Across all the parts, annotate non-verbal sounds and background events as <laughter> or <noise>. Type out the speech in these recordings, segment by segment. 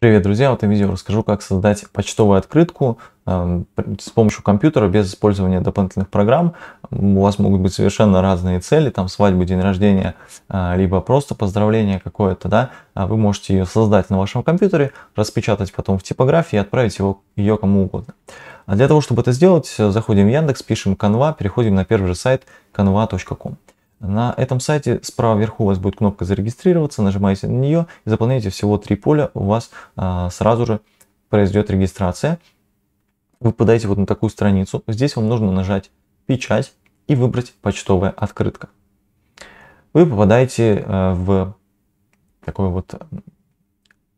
Привет, друзья! В этом видео расскажу, как создать почтовую открытку а, с помощью компьютера без использования дополнительных программ. У вас могут быть совершенно разные цели, там свадьба, день рождения, а, либо просто поздравление какое-то, да. А вы можете ее создать на вашем компьютере, распечатать потом в типографии и отправить его, ее кому угодно. А для того, чтобы это сделать, заходим в Яндекс, пишем Canva, переходим на первый же сайт canva.com. На этом сайте справа вверху у вас будет кнопка «Зарегистрироваться», нажимаете на нее и заполняете всего три поля, у вас а, сразу же произойдет регистрация. Вы попадаете вот на такую страницу, здесь вам нужно нажать «Печать» и выбрать «Почтовая открытка». Вы попадаете а, в такую вот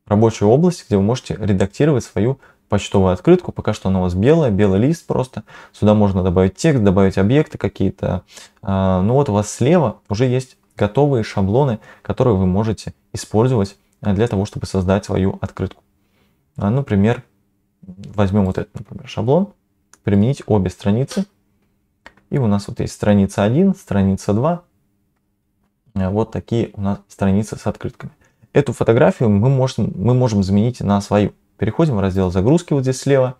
рабочую область, где вы можете редактировать свою почтовую открытку. Пока что она у вас белая, белый лист просто. Сюда можно добавить текст, добавить объекты какие-то. А, ну вот у вас слева уже есть готовые шаблоны, которые вы можете использовать для того, чтобы создать свою открытку. А, например, возьмем вот этот, например, шаблон, применить обе страницы. И у нас вот есть страница 1, страница 2. А, вот такие у нас страницы с открытками. Эту фотографию мы можем, мы можем заменить на свою. Переходим в раздел загрузки вот здесь слева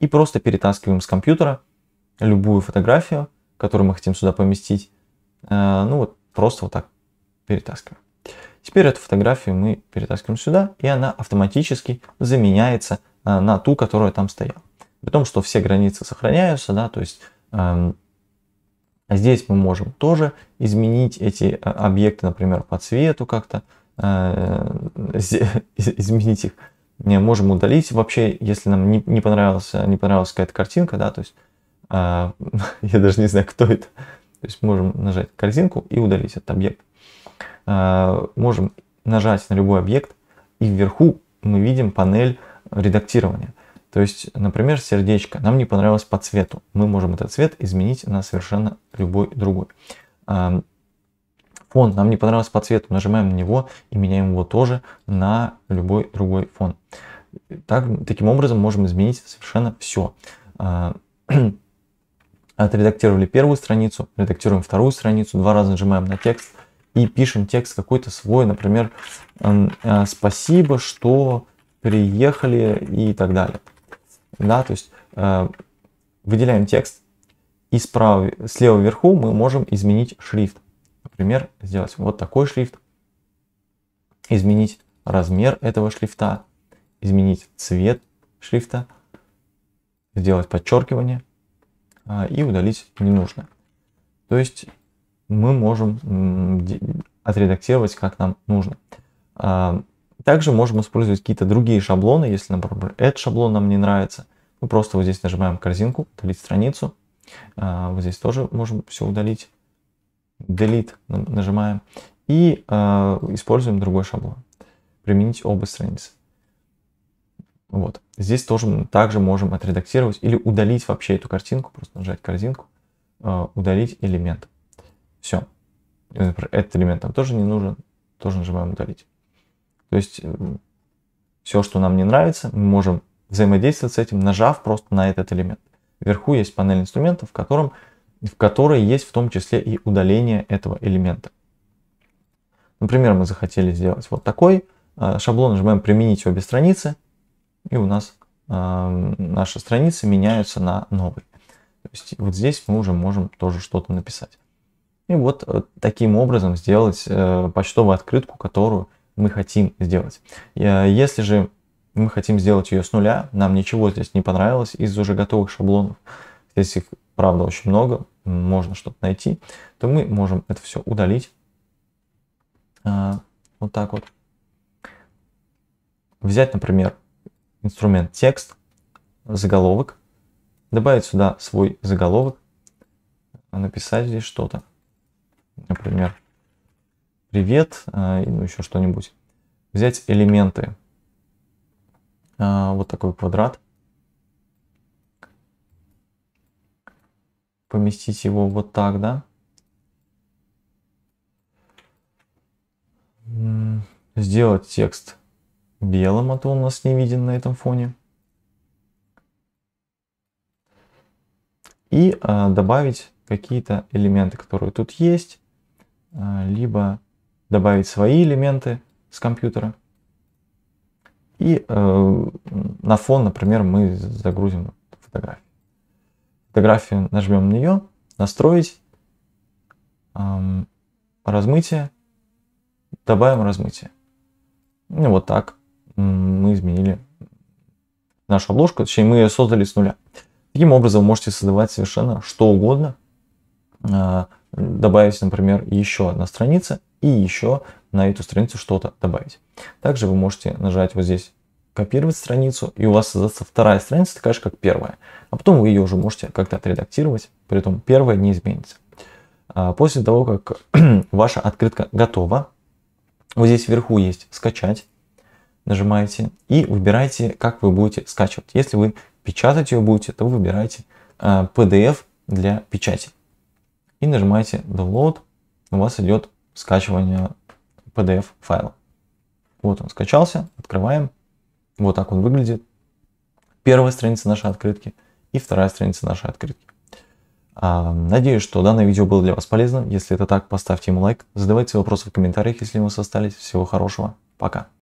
и просто перетаскиваем с компьютера любую фотографию, которую мы хотим сюда поместить. Э, ну вот просто вот так перетаскиваем. Теперь эту фотографию мы перетаскиваем сюда, и она автоматически заменяется э, на ту, которая там стояла. При том, что все границы сохраняются, да, то есть эм, а здесь мы можем тоже изменить эти э, объекты, например, по цвету как-то, э, <laughs> изменить их не можем удалить вообще, если нам не, не понравилась, не понравилась какая-то картинка, да, то есть а, <laughs> я даже не знаю, кто это. То есть можем нажать картинку и удалить этот объект. А, можем нажать на любой объект, и вверху мы видим панель редактирования. То есть, например, сердечко нам не понравилось по цвету. Мы можем этот цвет изменить на совершенно любой другой фон. Нам не понравился по цвету, нажимаем на него и меняем его тоже на любой другой фон. Так, таким образом можем изменить совершенно все. А, <clears throat> отредактировали первую страницу, редактируем вторую страницу, два раза нажимаем на текст и пишем текст какой-то свой, например, а, «Спасибо, что приехали» и так далее. Да, то есть а, выделяем текст, и справа, слева вверху мы можем изменить шрифт. Например, сделать вот такой шрифт, изменить размер этого шрифта, изменить цвет шрифта, сделать подчеркивание а, и удалить ненужное. То есть мы можем отредактировать как нам нужно. А, также можем использовать какие-то другие шаблоны, если, например, этот шаблон нам не нравится. Мы просто вот здесь нажимаем корзинку, удалить страницу. А, вот здесь тоже можем все удалить. Delete нажимаем и э, используем другой шаблон. Применить оба страницы. Вот. Здесь тоже также можем отредактировать или удалить вообще эту картинку, просто нажать корзинку, э, удалить элемент. Все. Э, этот элемент нам тоже не нужен, тоже нажимаем удалить. То есть э, все, что нам не нравится, мы можем взаимодействовать с этим, нажав просто на этот элемент. Вверху есть панель инструментов, в котором в которой есть в том числе и удаление этого элемента. Например, мы захотели сделать вот такой а, шаблон, нажимаем «Применить обе страницы», и у нас а, наши страницы меняются на новый. То есть вот здесь мы уже можем тоже что-то написать. И вот э, таким образом сделать э, почтовую открытку, которую мы хотим сделать. Э, если же мы хотим сделать ее с нуля, нам ничего здесь не понравилось из уже готовых шаблонов, здесь их правда очень много, можно что-то найти, то мы можем это все удалить. А, вот так вот. Взять, например, инструмент текст, заголовок, добавить сюда свой заголовок, написать здесь что-то. Например, привет, ну а, еще что-нибудь. Взять элементы, а, вот такой квадрат – поместить его вот так, да? Сделать текст белым, а то он у нас не виден на этом фоне. И а, добавить какие-то элементы, которые тут есть, а, либо добавить свои элементы с компьютера. И э, на фон, например, мы загрузим фотографию, нажмем на нее, настроить, размытие, добавим размытие. Ну, вот так мы изменили нашу обложку, точнее мы ее создали с нуля. Таким образом вы можете создавать совершенно что угодно, а, добавить, например, еще одна страница и еще на эту страницу что-то добавить. Также вы можете нажать вот здесь копировать страницу, и у вас создастся вторая страница, такая же, как первая. А потом вы ее уже можете как-то отредактировать, при этом первая не изменится. А после того, как <clears throat> ваша открытка готова, вот здесь вверху есть «Скачать», нажимаете и выбираете, как вы будете скачивать. Если вы печатать ее будете, то выбираете а, PDF для печати. И нажимаете «Download», у вас идет скачивание PDF файла. Вот он скачался, открываем. Вот так он выглядит. Первая страница нашей открытки и вторая страница нашей открытки. А, надеюсь, что данное видео было для вас полезно. Если это так, поставьте ему лайк. Задавайте вопросы в комментариях, если у вас остались. Всего хорошего. Пока.